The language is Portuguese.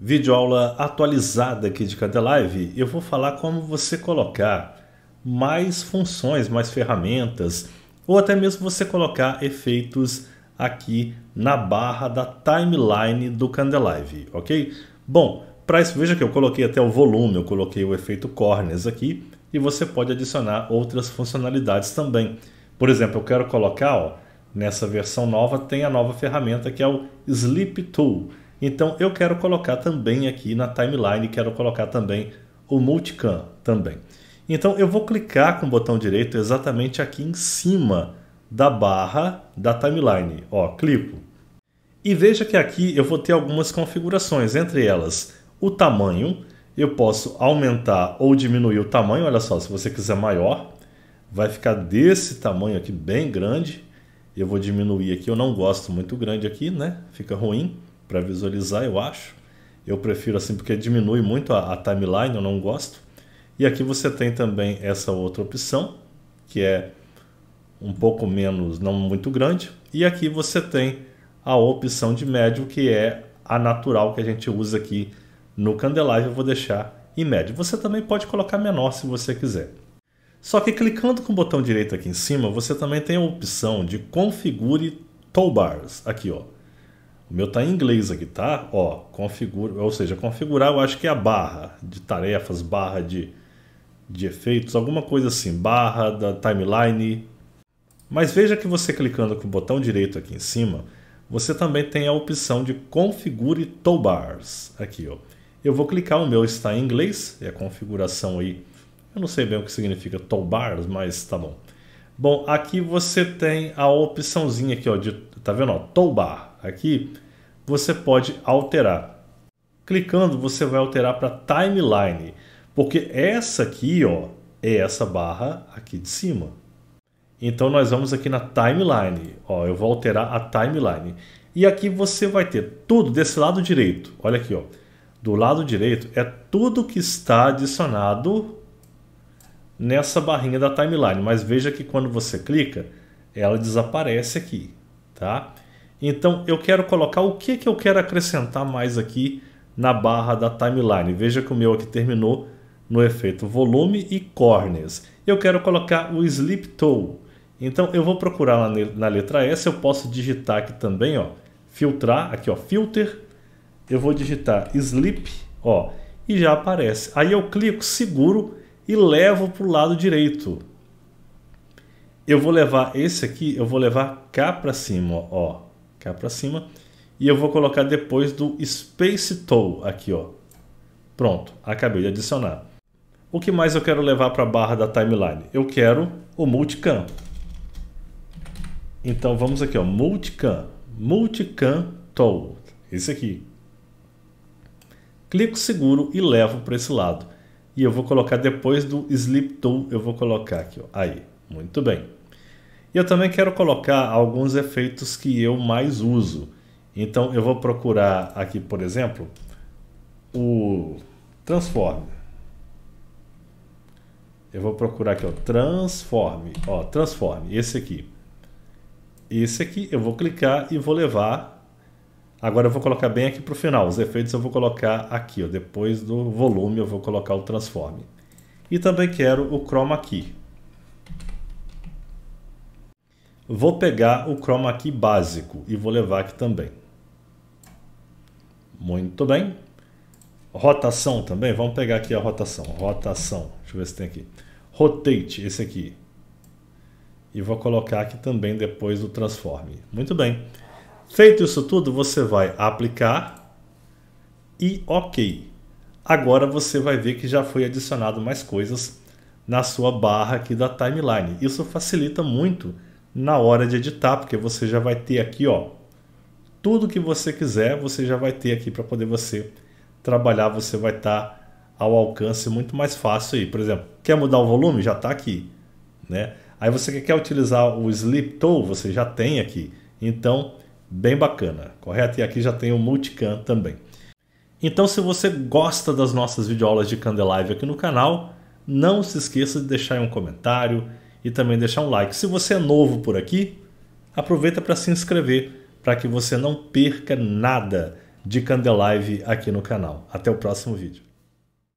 videoaula atualizada aqui de Candelive, eu vou falar como você colocar mais funções, mais ferramentas, ou até mesmo você colocar efeitos aqui na barra da timeline do Candelive, ok? Bom, para isso, veja que eu coloquei até o volume, eu coloquei o efeito corners aqui, e você pode adicionar outras funcionalidades também. Por exemplo, eu quero colocar, ó, nessa versão nova, tem a nova ferramenta que é o Sleep Tool, então eu quero colocar também aqui na timeline, quero colocar também o multicam também. Então eu vou clicar com o botão direito exatamente aqui em cima da barra da timeline. Ó, clico. E veja que aqui eu vou ter algumas configurações, entre elas o tamanho, eu posso aumentar ou diminuir o tamanho, olha só, se você quiser maior, vai ficar desse tamanho aqui bem grande. Eu vou diminuir aqui, eu não gosto muito grande aqui, né? Fica ruim para visualizar, eu acho. Eu prefiro assim porque diminui muito a, a timeline, eu não gosto. E aqui você tem também essa outra opção, que é um pouco menos, não muito grande. E aqui você tem a opção de médio, que é a natural que a gente usa aqui no Candelive. Eu vou deixar em médio. Você também pode colocar menor se você quiser. Só que clicando com o botão direito aqui em cima, você também tem a opção de configure toolbars aqui, ó. O meu está em inglês aqui, tá? Ó, configura, ou seja, configurar eu acho que é a barra de tarefas, barra de, de efeitos, alguma coisa assim, barra da timeline. Mas veja que você clicando com o botão direito aqui em cima, você também tem a opção de configure toolbars aqui, ó. Eu vou clicar, o meu está em inglês, é a configuração aí. Eu não sei bem o que significa toolbars, mas tá bom. Bom, aqui você tem a opçãozinha aqui, ó, de, tá vendo, ó, toolbar aqui, você pode alterar. Clicando, você vai alterar para timeline, porque essa aqui, ó, é essa barra aqui de cima. Então nós vamos aqui na timeline, ó, eu vou alterar a timeline. E aqui você vai ter tudo desse lado direito. Olha aqui, ó. Do lado direito é tudo que está adicionado nessa barrinha da timeline, mas veja que quando você clica, ela desaparece aqui, tá? Então eu quero colocar o que, que eu quero acrescentar mais aqui na barra da timeline. Veja que o meu aqui terminou no efeito volume e corners. Eu quero colocar o slip toe. Então eu vou procurar lá na letra S, eu posso digitar aqui também, ó, filtrar, aqui ó, filter, eu vou digitar slip, ó, e já aparece. Aí eu clico, seguro e levo para o lado direito. Eu vou levar esse aqui, eu vou levar cá para cima, ó, cá para cima. E eu vou colocar depois do Space Tool aqui, ó. Pronto, acabei de adicionar. O que mais eu quero levar para a barra da timeline? Eu quero o Multicam. Então vamos aqui, ó, Multicam, Multicam Tool, esse aqui. Clico seguro e levo para esse lado. E eu vou colocar depois do Sleep Tool, eu vou colocar aqui, ó, aí. Muito bem. E eu também quero colocar alguns efeitos que eu mais uso. Então eu vou procurar aqui, por exemplo, o transform. Eu vou procurar aqui, o transform, ó, transform, esse aqui. Esse aqui eu vou clicar e vou levar. Agora eu vou colocar bem aqui para o final. Os efeitos eu vou colocar aqui, ó, depois do volume eu vou colocar o transform. E também quero o chroma key. Vou pegar o chroma key básico e vou levar aqui também. Muito bem. Rotação também, vamos pegar aqui a rotação. Rotação, deixa eu ver se tem aqui. Rotate, esse aqui. E vou colocar aqui também depois do transform. Muito bem. Feito isso tudo, você vai aplicar e ok. Agora você vai ver que já foi adicionado mais coisas na sua barra aqui da timeline. Isso facilita muito na hora de editar, porque você já vai ter aqui, ó, tudo que você quiser, você já vai ter aqui para poder você trabalhar, você vai estar tá ao alcance muito mais fácil aí. Por exemplo, quer mudar o volume? Já está aqui, né? Aí você quer utilizar o Sleep Tool, você já tem aqui. Então, bem bacana, correto? E aqui já tem o Multicam também. Então, se você gosta das nossas videoaulas de Candelive aqui no canal, não se esqueça de deixar um comentário, e também deixar um like. Se você é novo por aqui, aproveita para se inscrever para que você não perca nada de Candelive aqui no canal. Até o próximo vídeo.